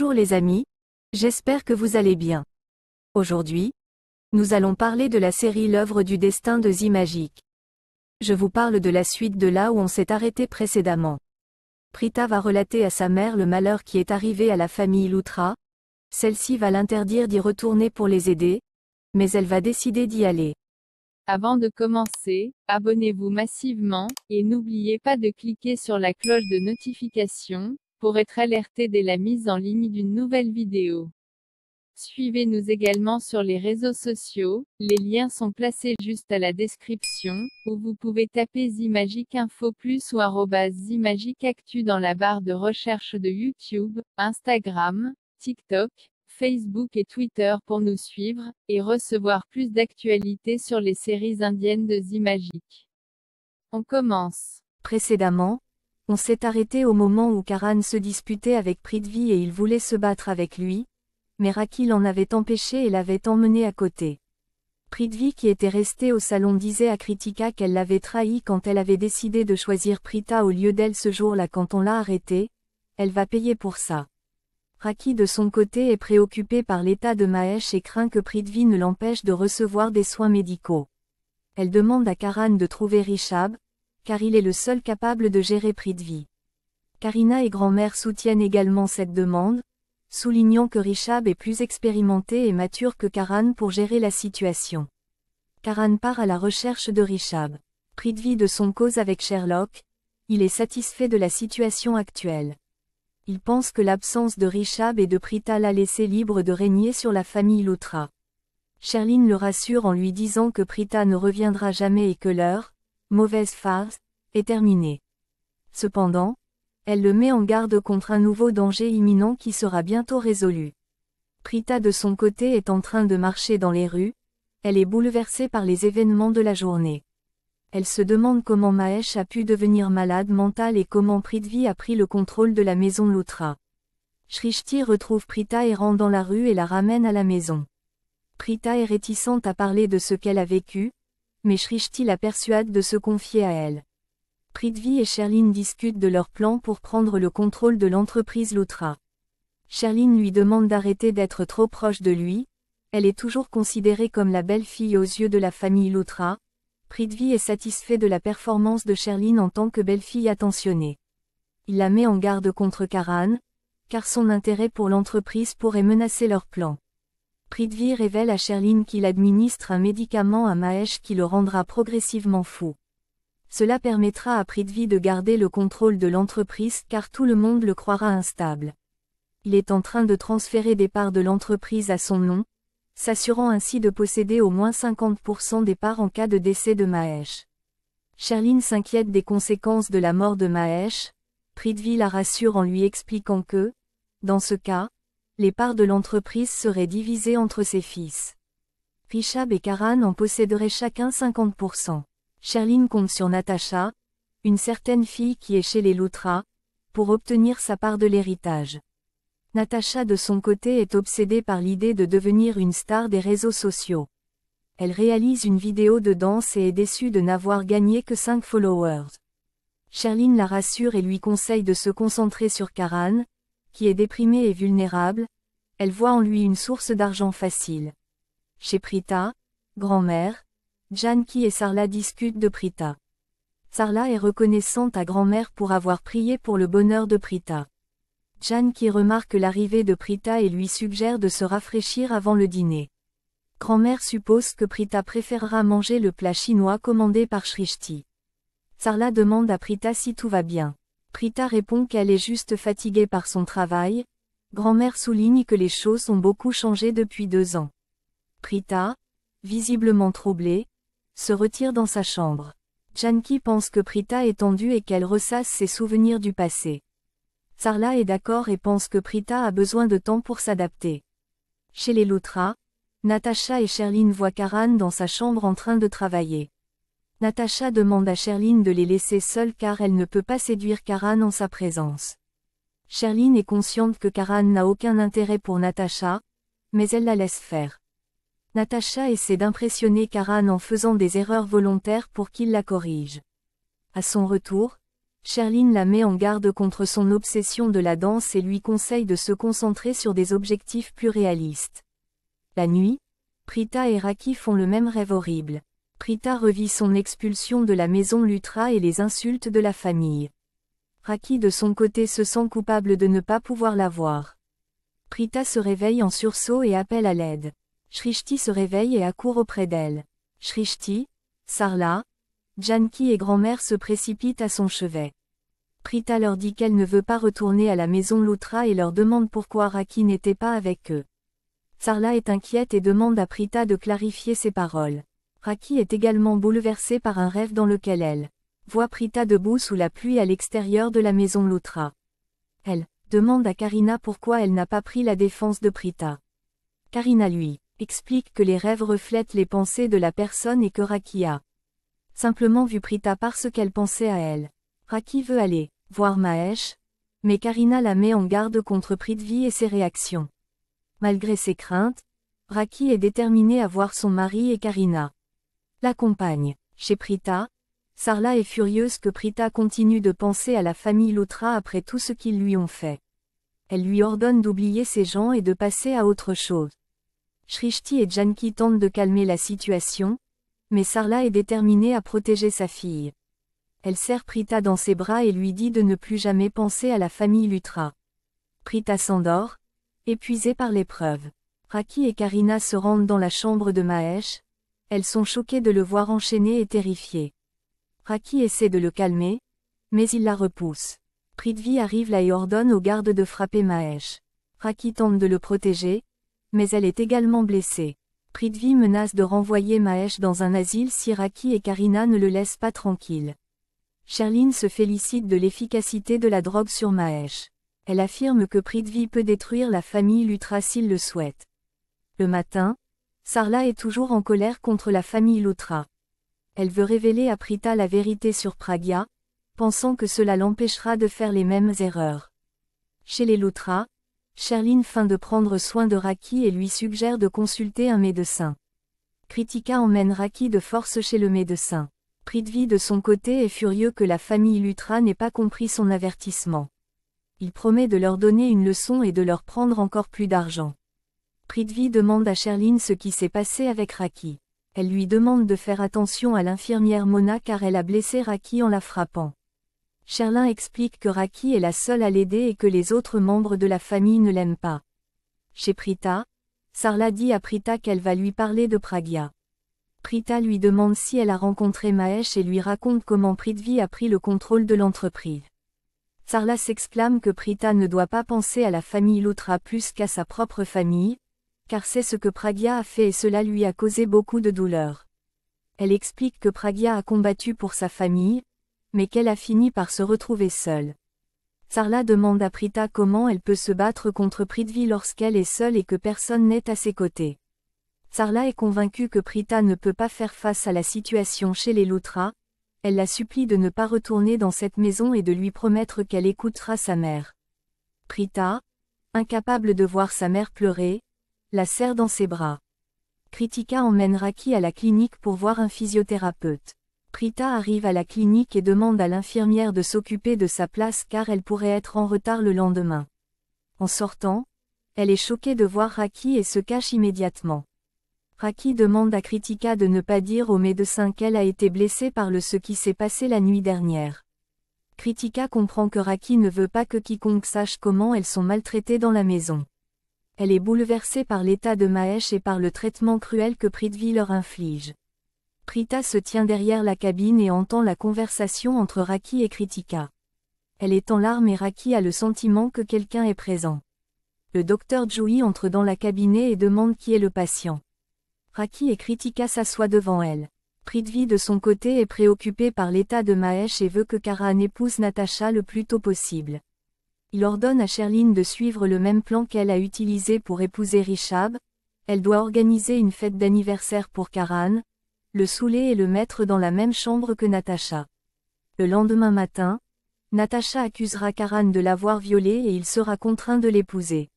Bonjour les amis, j'espère que vous allez bien. Aujourd'hui, nous allons parler de la série L'œuvre du destin de Magique. Je vous parle de la suite de là où on s'est arrêté précédemment. Prita va relater à sa mère le malheur qui est arrivé à la famille Loutra, celle-ci va l'interdire d'y retourner pour les aider, mais elle va décider d'y aller. Avant de commencer, abonnez-vous massivement, et n'oubliez pas de cliquer sur la cloche de notification, pour être alerté dès la mise en ligne d'une nouvelle vidéo. Suivez-nous également sur les réseaux sociaux, les liens sont placés juste à la description, ou vous pouvez taper Zimagic Info Plus ou Zimagic Actu dans la barre de recherche de YouTube, Instagram, TikTok, Facebook et Twitter pour nous suivre, et recevoir plus d'actualités sur les séries indiennes de Zimagic. On commence. Précédemment, on s'est arrêté au moment où Karan se disputait avec Prithvi et il voulait se battre avec lui, mais Raki l'en avait empêché et l'avait emmené à côté. Prithvi qui était resté au salon disait à Kritika qu'elle l'avait trahi quand elle avait décidé de choisir Prita au lieu d'elle ce jour-là quand on l'a arrêté, elle va payer pour ça. Raki de son côté est préoccupé par l'état de Mahesh et craint que Prithvi ne l'empêche de recevoir des soins médicaux. Elle demande à Karan de trouver Rishab, car il est le seul capable de gérer Prithvi. Karina et grand-mère soutiennent également cette demande, soulignant que Richab est plus expérimenté et mature que Karan pour gérer la situation. Karan part à la recherche de Richab. Prithvi de son cause avec Sherlock, il est satisfait de la situation actuelle. Il pense que l'absence de Richab et de Prita l'a laissé libre de régner sur la famille Loutra. Sherline le rassure en lui disant que Prita ne reviendra jamais et que l'heure, mauvaise farce, est terminée. Cependant, elle le met en garde contre un nouveau danger imminent qui sera bientôt résolu. Prita de son côté est en train de marcher dans les rues, elle est bouleversée par les événements de la journée. Elle se demande comment Mahesh a pu devenir malade mentale et comment Prithvi a pris le contrôle de la maison Loutra. Shrishti retrouve Prita errant dans la rue et la ramène à la maison. Prita est réticente à parler de ce qu'elle a vécu, mais Shrishti la persuade de se confier à elle. Prithvi et Cherline discutent de leur plan pour prendre le contrôle de l'entreprise Lutra. Cherline lui demande d'arrêter d'être trop proche de lui, elle est toujours considérée comme la belle-fille aux yeux de la famille Loutra. Prithvi est satisfait de la performance de Cherline en tant que belle-fille attentionnée. Il la met en garde contre Karan, car son intérêt pour l'entreprise pourrait menacer leur plan. Prithvi révèle à Sherlyn qu'il administre un médicament à Mahesh qui le rendra progressivement fou. Cela permettra à Prithvi de garder le contrôle de l'entreprise car tout le monde le croira instable. Il est en train de transférer des parts de l'entreprise à son nom, s'assurant ainsi de posséder au moins 50% des parts en cas de décès de Mahesh. Sherline s'inquiète des conséquences de la mort de Mahesh, Prithvi la rassure en lui expliquant que, dans ce cas, les parts de l'entreprise seraient divisées entre ses fils. Rishab et Karan en posséderaient chacun 50%. Sherline compte sur Natacha, une certaine fille qui est chez les Loutra, pour obtenir sa part de l'héritage. Natacha de son côté est obsédée par l'idée de devenir une star des réseaux sociaux. Elle réalise une vidéo de danse et est déçue de n'avoir gagné que 5 followers. Sherline la rassure et lui conseille de se concentrer sur Karan, qui est déprimée et vulnérable, elle voit en lui une source d'argent facile. Chez Prita, grand-mère, Janki et Sarla discutent de Prita. Sarla est reconnaissante à grand-mère pour avoir prié pour le bonheur de Prita. Janki remarque l'arrivée de Prita et lui suggère de se rafraîchir avant le dîner. Grand-mère suppose que Prita préférera manger le plat chinois commandé par Shrishti. Sarla demande à Prita si tout va bien. Prita répond qu'elle est juste fatiguée par son travail. Grand-mère souligne que les choses ont beaucoup changé depuis deux ans. Prita, visiblement troublée, se retire dans sa chambre. Janki pense que Prita est tendue et qu'elle ressasse ses souvenirs du passé. Sarla est d'accord et pense que Prita a besoin de temps pour s'adapter. Chez les Lutras, Natasha et Sherline voient Karan dans sa chambre en train de travailler. Natacha demande à Sherline de les laisser seuls car elle ne peut pas séduire Karan en sa présence. Sherline est consciente que Karan n'a aucun intérêt pour Natacha, mais elle la laisse faire. Natacha essaie d'impressionner Karan en faisant des erreurs volontaires pour qu'il la corrige. À son retour, Sherline la met en garde contre son obsession de la danse et lui conseille de se concentrer sur des objectifs plus réalistes. La nuit, Prita et Raki font le même rêve horrible. Prita revit son expulsion de la maison Lutra et les insultes de la famille. Raki de son côté se sent coupable de ne pas pouvoir la voir. Prita se réveille en sursaut et appelle à l'aide. Shrishti se réveille et accourt auprès d'elle. Shrishti, Sarla, Janki et grand-mère se précipitent à son chevet. Prita leur dit qu'elle ne veut pas retourner à la maison Lutra et leur demande pourquoi Raki n'était pas avec eux. Sarla est inquiète et demande à Prita de clarifier ses paroles. Raki est également bouleversée par un rêve dans lequel elle voit Prita debout sous la pluie à l'extérieur de la maison Loutra. Elle demande à Karina pourquoi elle n'a pas pris la défense de Prita. Karina lui explique que les rêves reflètent les pensées de la personne et que Raki a simplement vu Prita parce qu'elle pensait à elle. Raki veut aller voir Mahesh, mais Karina la met en garde contre Pritvi et ses réactions. Malgré ses craintes, Raki est déterminée à voir son mari et Karina l'accompagne. Chez Prita, Sarla est furieuse que Prita continue de penser à la famille Lutra après tout ce qu'ils lui ont fait. Elle lui ordonne d'oublier ses gens et de passer à autre chose. Shrishti et Janki tentent de calmer la situation, mais Sarla est déterminée à protéger sa fille. Elle serre Prita dans ses bras et lui dit de ne plus jamais penser à la famille Lutra. Prita s'endort, épuisée par l'épreuve. Raki et Karina se rendent dans la chambre de Mahesh, elles sont choquées de le voir enchaîné et terrifiées. Raki essaie de le calmer, mais il la repousse. Prithvi arrive là et ordonne aux gardes de frapper Mahesh. Raki tente de le protéger, mais elle est également blessée. Prithvi menace de renvoyer Mahesh dans un asile si Raki et Karina ne le laissent pas tranquille. Sherline se félicite de l'efficacité de la drogue sur Mahesh. Elle affirme que Prithvi peut détruire la famille Lutra s'il le souhaite. Le matin, Sarla est toujours en colère contre la famille Lutra. Elle veut révéler à Prita la vérité sur Pragya, pensant que cela l'empêchera de faire les mêmes erreurs. Chez les Lutras, Sherlyn feint de prendre soin de Raki et lui suggère de consulter un médecin. Kritika emmène Raki de force chez le médecin. Prithvi de son côté est furieux que la famille Lutra n'ait pas compris son avertissement. Il promet de leur donner une leçon et de leur prendre encore plus d'argent. Pritvi demande à Sherline ce qui s'est passé avec Raki. Elle lui demande de faire attention à l'infirmière Mona car elle a blessé Raki en la frappant. Sherlin explique que Raki est la seule à l'aider et que les autres membres de la famille ne l'aiment pas. Chez Prita, Sarla dit à Prita qu'elle va lui parler de Pragya. Prita lui demande si elle a rencontré Mahesh et lui raconte comment Prithvi a pris le contrôle de l'entreprise. Sarla s'exclame que Prita ne doit pas penser à la famille Lutra plus qu'à sa propre famille, car c'est ce que Pragya a fait et cela lui a causé beaucoup de douleur. Elle explique que Pragya a combattu pour sa famille, mais qu'elle a fini par se retrouver seule. Sarla demande à Prita comment elle peut se battre contre Prithvi lorsqu'elle est seule et que personne n'est à ses côtés. Sarla est convaincue que Prita ne peut pas faire face à la situation chez les Loutras, elle la supplie de ne pas retourner dans cette maison et de lui promettre qu'elle écoutera sa mère. Prita, incapable de voir sa mère pleurer, la serre dans ses bras. Kritika emmène Raki à la clinique pour voir un physiothérapeute. Prita arrive à la clinique et demande à l'infirmière de s'occuper de sa place car elle pourrait être en retard le lendemain. En sortant, elle est choquée de voir Raki et se cache immédiatement. Raki demande à Kritika de ne pas dire au médecin qu'elle a été blessée par le ce qui s'est passé la nuit dernière. Kritika comprend que Raki ne veut pas que quiconque sache comment elles sont maltraitées dans la maison. Elle est bouleversée par l'état de Mahesh et par le traitement cruel que Prithvi leur inflige. Prita se tient derrière la cabine et entend la conversation entre Raki et Kritika. Elle est en larmes et Raki a le sentiment que quelqu'un est présent. Le docteur Joui entre dans la cabinet et demande qui est le patient. Raki et Kritika s'assoient devant elle. Prithvi de son côté est préoccupé par l'état de Mahesh et veut que Karan épouse Natacha le plus tôt possible. Il ordonne à Sherline de suivre le même plan qu'elle a utilisé pour épouser Richab. Elle doit organiser une fête d'anniversaire pour Karan, le saouler et le mettre dans la même chambre que Natacha. Le lendemain matin, Natasha accusera Karan de l'avoir violée et il sera contraint de l'épouser.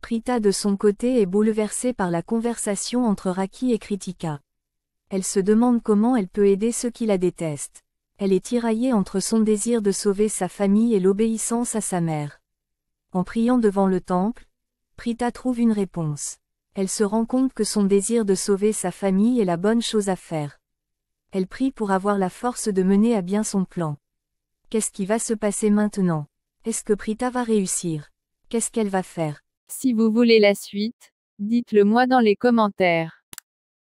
Prita de son côté est bouleversée par la conversation entre Raki et Kritika. Elle se demande comment elle peut aider ceux qui la détestent elle est tiraillée entre son désir de sauver sa famille et l'obéissance à sa mère. En priant devant le temple, Prita trouve une réponse. Elle se rend compte que son désir de sauver sa famille est la bonne chose à faire. Elle prie pour avoir la force de mener à bien son plan. Qu'est-ce qui va se passer maintenant Est-ce que Prita va réussir Qu'est-ce qu'elle va faire Si vous voulez la suite, dites-le moi dans les commentaires.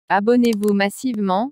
Abonnez-vous massivement,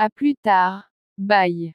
à plus tard. Bye.